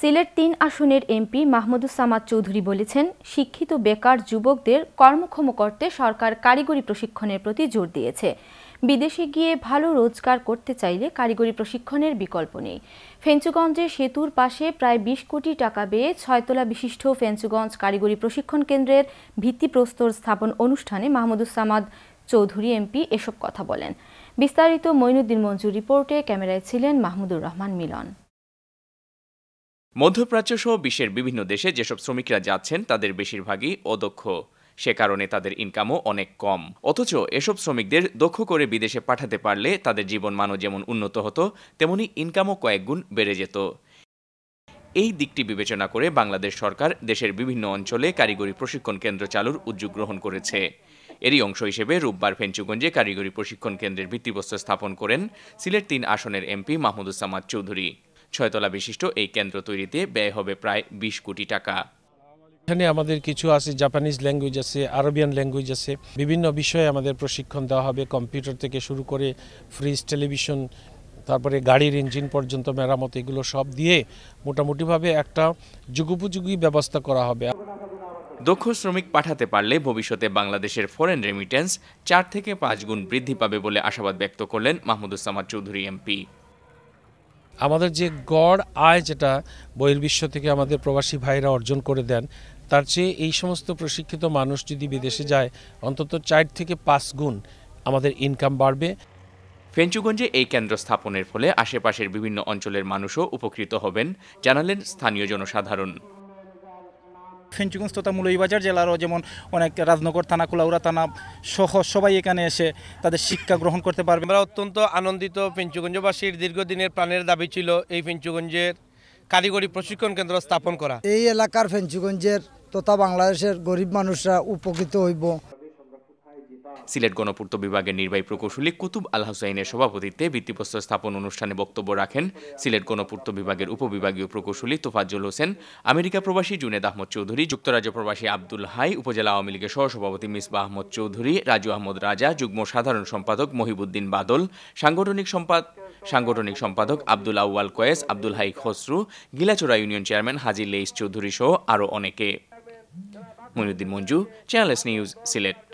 সিলেট তিন আসনের এমপি মাহমুদুসামাদ চৌধুরী বলেছেন শিক্ষিত বেকার যুবকদের কর্মক্ষম করতে সরকার কারিগরি প্রশিক্ষণের প্রতি জোর দিয়েছে বিদেশে গিয়ে ভালো রোজগার করতে চাইলে কারিগরি প্রশিক্ষণের বিকল্প নেই ফেঞ্চুগঞ্জে সেতুর পাশে প্রায় বিশ কোটি টাকা বেয়ে ছয়তলা বিশিষ্ট ফেঞ্চুগঞ্জ কারিগরি প্রশিক্ষণ কেন্দ্রের ভিত্তিপ্রস্তর স্থাপন অনুষ্ঠানে মাহমুদুসামাদ চৌধুরী এমপি এসব কথা বলেন বিস্তারিত মঈনুদ্দিন মঞ্জুর রিপোর্টে ক্যামেরায় ছিলেন মাহমুদুর রহমান মিলন মধ্যপ্রাচ্য সহ বিশ্বের বিভিন্ন দেশে যেসব শ্রমিকরা যাচ্ছেন তাদের বেশিরভাগই অদক্ষ সে কারণে তাদের ইনকামও অনেক কম অথচ এসব শ্রমিকদের দক্ষ করে বিদেশে পাঠাতে পারলে তাদের জীবনমানও যেমন উন্নত হতো তেমনি ইনকামও কয়েকগুণ বেড়ে যেত এই দিকটি বিবেচনা করে বাংলাদেশ সরকার দেশের বিভিন্ন অঞ্চলে কারিগরি প্রশিক্ষণ কেন্দ্র চালুর উদ্যোগ গ্রহণ করেছে এরই অংশ হিসেবে রোববার ফেঞ্চুগঞ্জে কারিগরি প্রশিক্ষণ কেন্দ্রের ভিত্তিপ্রস্তর স্থাপন করেন সিলেট তিন আসনের এমপি মাহমুদুসামাদ চৌধুরী ছয়তলা বিশিষ্ট এই কেন্দ্র তৈরিতে ব্যয় হবে প্রায় বিশ কোটি টাকা এখানে আমাদের কিছু আছে জাপানিজ ল্যাঙ্গুয়েজ আছে আরবিয়ান ল্যাঙ্গুয়েজ আছে বিভিন্ন বিষয়ে আমাদের প্রশিক্ষণ দেওয়া হবে কম্পিউটার থেকে শুরু করে ফ্রিজ টেলিভিশন তারপরে গাড়ির ইঞ্জিন পর্যন্ত মেরামত এগুলো সব দিয়ে মোটামুটিভাবে একটা যুগোপযোগী ব্যবস্থা করা হবে দক্ষ শ্রমিক পাঠাতে পারলে ভবিষ্যতে বাংলাদেশের ফরেন রেমিটেন্স চার থেকে পাঁচ গুণ বৃদ্ধি পাবে বলে আশাবাদ ব্যক্ত করলেন মাহমুদুসামাদ চৌধুরী এমপি আমাদের যে গড় আয় যেটা বহির্বিশ্ব থেকে আমাদের প্রবাসী ভাইরা অর্জন করে দেন তার চেয়ে এই সমস্ত প্রশিক্ষিত মানুষ যদি বিদেশে যায় অন্তত চার থেকে পাঁচ গুণ আমাদের ইনকাম বাড়বে ফেঞ্চুগঞ্জে এই কেন্দ্র স্থাপনের ফলে আশেপাশের বিভিন্ন অঞ্চলের মানুষও উপকৃত হবেন জানালেন স্থানীয় জনসাধারণ ফেঞ্চুগঞ্জ তথা মুলইবাজার জেলারও যেমন অনেক রাজনগর থানা কুলাউড়া থানা সহ সবাই এখানে এসে তাদের শিক্ষা গ্রহণ করতে পারবে আমরা অত্যন্ত আনন্দিত ফেঞ্চুগঞ্জবাসীর দীর্ঘদিনের প্রাণের দাবি ছিল এই ফেঞ্চুগঞ্জের কারিগরি প্রশিক্ষণ কেন্দ্র স্থাপন করা এই এলাকার ফেঞ্চুগঞ্জের তথা বাংলাদেশের গরিব মানুষরা উপকৃত হইব সিলেট গণপূর্ত বিভাগের নির্বাহী প্রকৌশলী কুতুব আল হুসাইনের সভাপতিত্বে ভিত্তিপ্রস্তর স্থাপন অনুষ্ঠানে বক্তব্য রাখেন সিলেট গণপূর্ত বিভাগের উপবিভাগীয় প্রকৌশলী তোফাজ্জল হোসেন আমেরিকা প্রবাসী জুনেদ আহমদ চৌধুরী যুক্তরাজ্য প্রবাসী আব্দুল হাই উপজেলা আওয়ামী লীগের সহসভাপতি মিসবা আহমদ চৌধুরী রাজু আহমদ রাজা যুগ্ম সাধারণ সম্পাদক মহিবুদ্দিন বাদল সাংগঠনিক সম্পাদ সাংগঠনিক সম্পাদক আব্দুল আউয়াল কয়েস আব্দুল হাই খসরু গিলাচোরা ইউনিয়ন চেয়ারম্যান হাজি লেইস চৌধুরী সহ আরও অনেকে মনিউদ্দিন মঞ্জু চ্যানেলস নিউজ সিলেট